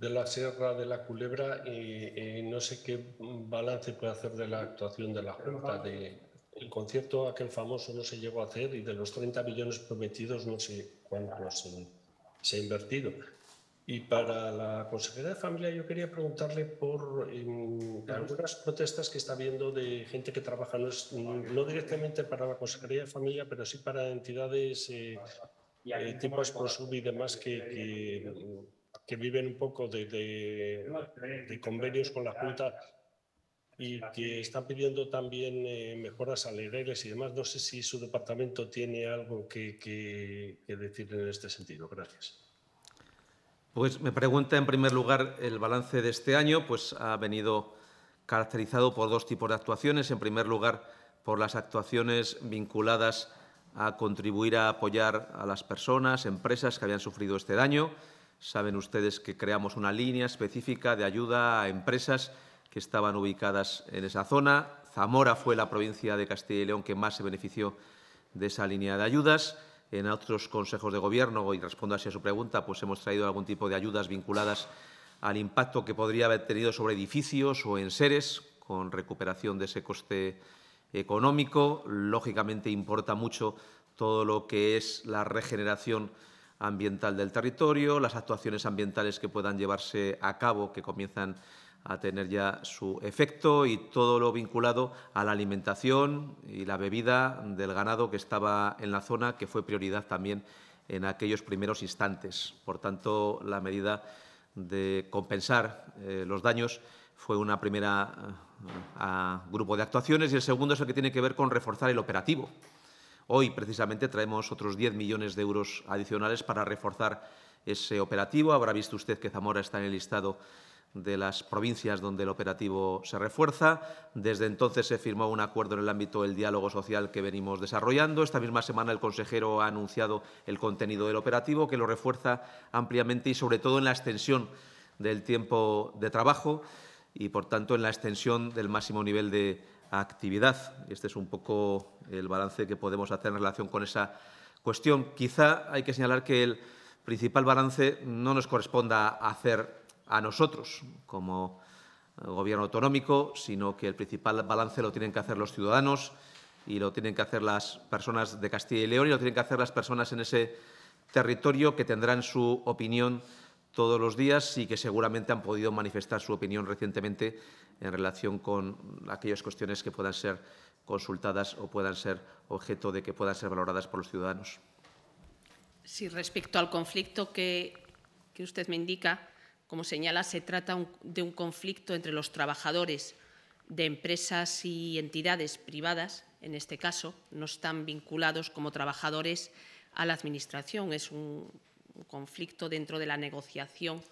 de la Sierra de la Culebra y, no sé qué balance puede hacer de la actuación de la Junta. De, el concierto aquel famoso no se llegó a hacer y de los 30 millones prometidos no sé cuánto se, se ha invertido. Y para la Consejería de familia yo quería preguntarle por algunas protestas que está viendo de gente que trabaja no, directamente para la consejería de familia, pero sí para entidades eh, eh, tipo y demás que que viven un poco de, de, convenios con la Junta y que están pidiendo también eh, mejoras salariales y demás. No sé si su departamento tiene algo que, que, que decir en este sentido. Gracias. Pues me pregunta en primer lugar el balance de este año, pues ha venido caracterizado por dos tipos de actuaciones. En primer lugar, por las actuaciones vinculadas a contribuir a apoyar a las personas, empresas que habían sufrido este daño. Saben ustedes que creamos una línea específica de ayuda a empresas que estaban ubicadas en esa zona. Zamora fue la provincia de Castilla y León que más se benefició de esa línea de ayudas. En otros consejos de gobierno, y respondo así a su pregunta, pues hemos traído algún tipo de ayudas vinculadas al impacto que podría haber tenido sobre edificios o en seres, con recuperación de ese coste económico. Lógicamente importa mucho todo lo que es la regeneración ambiental del territorio, las actuaciones ambientales que puedan llevarse a cabo, que comienzan a tener ya su efecto y todo lo vinculado a la alimentación y la bebida del ganado que estaba en la zona, que fue prioridad también en aquellos primeros instantes. Por tanto, la medida de compensar eh, los daños fue una primera eh, grupo de actuaciones y el segundo es el que tiene que ver con reforzar el operativo, Hoy, precisamente, traemos otros 10 millones de euros adicionales para reforzar ese operativo. Habrá visto usted que Zamora está en el listado de las provincias donde el operativo se refuerza. Desde entonces se firmó un acuerdo en el ámbito del diálogo social que venimos desarrollando. Esta misma semana el consejero ha anunciado el contenido del operativo, que lo refuerza ampliamente y sobre todo en la extensión del tiempo de trabajo y, por tanto, en la extensión del máximo nivel de actividad. Este es un poco el balance que podemos hacer en relación con esa cuestión. Quizá hay que señalar que el principal balance no nos corresponda hacer a nosotros como eh, gobierno autonómico, sino que el principal balance lo tienen que hacer los ciudadanos y lo tienen que hacer las personas de Castilla y León y lo tienen que hacer las personas en ese territorio que tendrán su opinión todos los días y que seguramente han podido manifestar su opinión recientemente en relación con aquellas cuestiones que puedan ser consultadas o puedan ser objeto de que puedan ser valoradas por los ciudadanos. Sí, respecto al conflicto que, usted me indica, como señala, se trata de un conflicto entre los trabajadores de empresas y entidades privadas, en este caso, no están vinculados como trabajadores a la Administración. Es un conflicto dentro de la negociación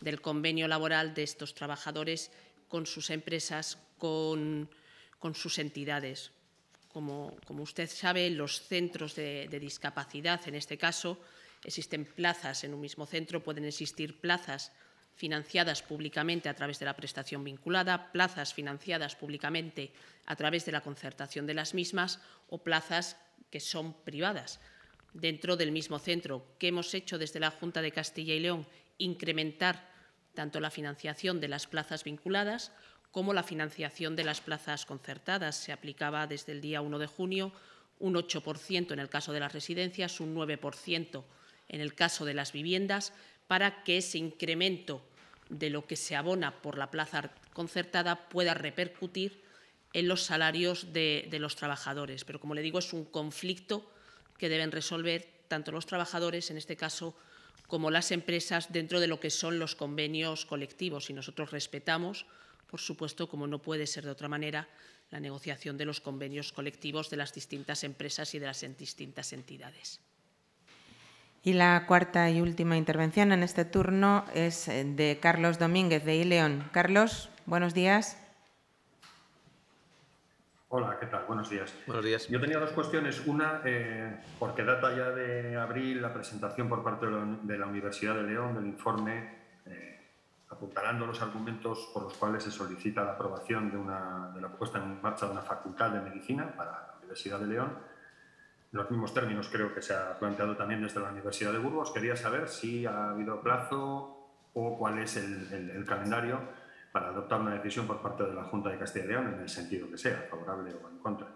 del convenio laboral de estos trabajadores con sus empresas, con, sus entidades. Como, usted sabe, los centros de discapacidad, en este caso, existen plazas en un mismo centro, pueden existir plazas financiadas públicamente a través de la prestación vinculada, plazas financiadas públicamente a través de la concertación de las mismas o plazas que son privadas dentro del mismo centro, que hemos hecho desde la Junta de Castilla y León incrementar tanto la financiación de las plazas vinculadas como la financiación de las plazas concertadas. Se aplicaba desde el día 1 de junio un 8% en el caso de las residencias, un 9% en el caso de las viviendas, para que ese incremento de lo que se abona por la plaza concertada pueda repercutir en los salarios de, de los trabajadores. Pero, como le digo, es un conflicto que deben resolver tanto los trabajadores, en este caso, como las empresas dentro de lo que son los convenios colectivos. Y nosotros respetamos, por supuesto, como no puede ser de otra manera, la negociación de los convenios colectivos de las distintas empresas y de las distintas entidades. Y la cuarta y última intervención en este turno es eh, de Carlos Domínguez de Ileón. Carlos, buenos días. Hola, ¿qué tal? Buenos días. Buenos días. Yo tenía dos cuestiones. Una, eh, porque data ya de abril la presentación por parte de la Universidad de León del informe eh, apuntalando los argumentos por los cuales se solicita la aprobación de, una, de la puesta en marcha de una facultad de medicina para la Universidad de León. En los mismos términos creo que se ha planteado también desde la Universidad de Burgos. Quería saber si ha habido plazo o cuál es el calendario para adoptar una decisión por parte de la Junta de Castilla y León en el sentido que sea, favorable o en contra.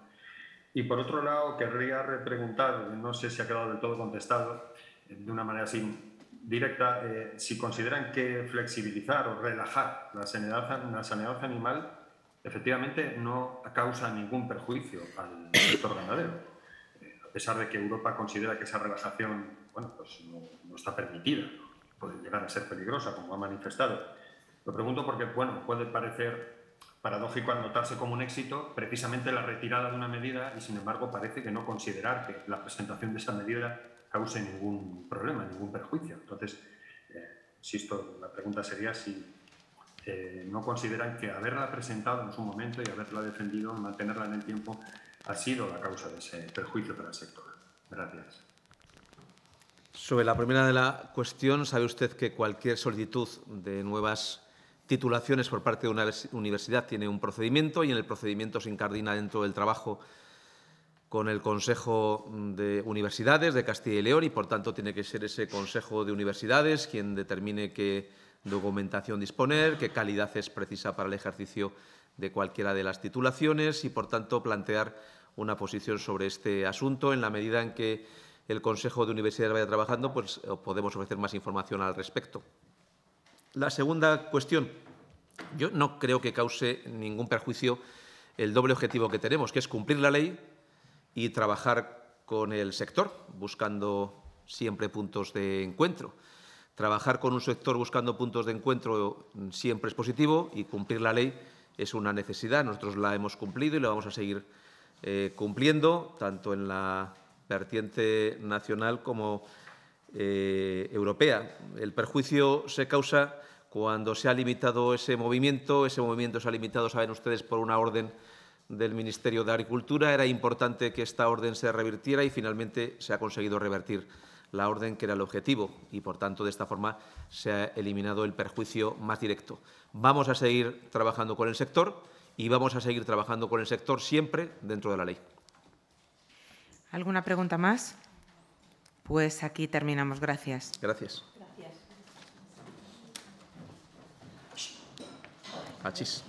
Y por otro lado, querría repreguntar, no sé si ha quedado del todo contestado, eh, de una manera así directa, eh, si consideran que flexibilizar o relajar la sanidad, la animal efectivamente no causa ningún perjuicio al sector ganadero, eh, a pesar de que Europa considera que esa relajación bueno, pues no está permitida, puede llegar a ser peligrosa, como ha manifestado. Lo pregunto porque, bueno, puede parecer paradójico anotarse como un éxito precisamente la retirada de una medida y, sin embargo, parece que no considerar que la presentación de esa medida cause ningún problema, ningún perjuicio. Entonces, eh, insisto, la pregunta sería si eh, no consideran que haberla presentado en su momento y haberla defendido, mantenerla en el tiempo, ha sido la causa de ese perjuicio para el sector. Gracias. Sobre la primera de la cuestión, sabe usted que cualquier solicitud de nuevas titulaciones por parte de una universidad tiene un procedimiento y en el procedimiento se incardina dentro del trabajo con el Consejo de Universidades de Castilla y León y, por tanto, tiene que ser ese Consejo de Universidades quien determine qué documentación disponer, qué calidad es precisa para el ejercicio de cualquiera de las titulaciones y, por tanto, plantear una posición sobre este asunto en la medida en que el Consejo de Universidades vaya trabajando, pues podemos ofrecer más información al respecto. La segunda cuestión, yo no creo que cause ningún perjuicio el doble objetivo que tenemos, que es cumplir la ley y trabajar con el sector, buscando siempre puntos de encuentro. Trabajar con un sector buscando puntos de encuentro siempre es positivo y cumplir la ley es una necesidad. Nosotros la hemos cumplido y la vamos a seguir eh, cumpliendo, tanto en la vertiente nacional como eh, europea. El perjuicio se causa cuando se ha limitado ese movimiento. Ese movimiento se ha limitado, saben ustedes, por una orden del Ministerio de Agricultura. Era importante que esta orden se revirtiera y finalmente se ha conseguido revertir la orden que era el objetivo y, por tanto, de esta forma se ha eliminado el perjuicio más directo. Vamos a seguir trabajando con el sector y vamos a seguir trabajando con el sector siempre dentro de la ley. ¿Alguna pregunta más? Pues aquí terminamos. Gracias. Gracias. Gracias.